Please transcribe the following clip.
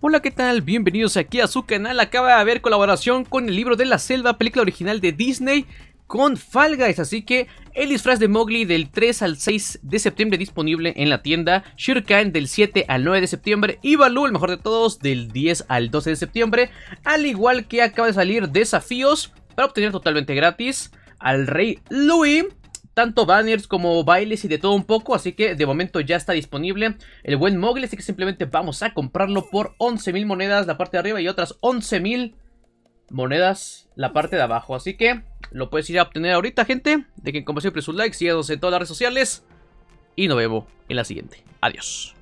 Hola, ¿qué tal? Bienvenidos aquí a su canal. Acaba de haber colaboración con el libro de la selva, película original de Disney, con Fall Guys. Así que el disfraz de Mowgli del 3 al 6 de septiembre disponible en la tienda, Shere del 7 al 9 de septiembre y Baloo, el mejor de todos, del 10 al 12 de septiembre. Al igual que acaba de salir Desafíos para obtener totalmente gratis al Rey Louis tanto banners como bailes y de todo un poco, así que de momento ya está disponible el buen Mogle, así que simplemente vamos a comprarlo por 11.000 monedas la parte de arriba y otras 11.000 monedas la parte de abajo, así que lo puedes ir a obtener ahorita, gente. Dejen como siempre sus likes, síganos en todas las redes sociales y nos vemos en la siguiente. Adiós.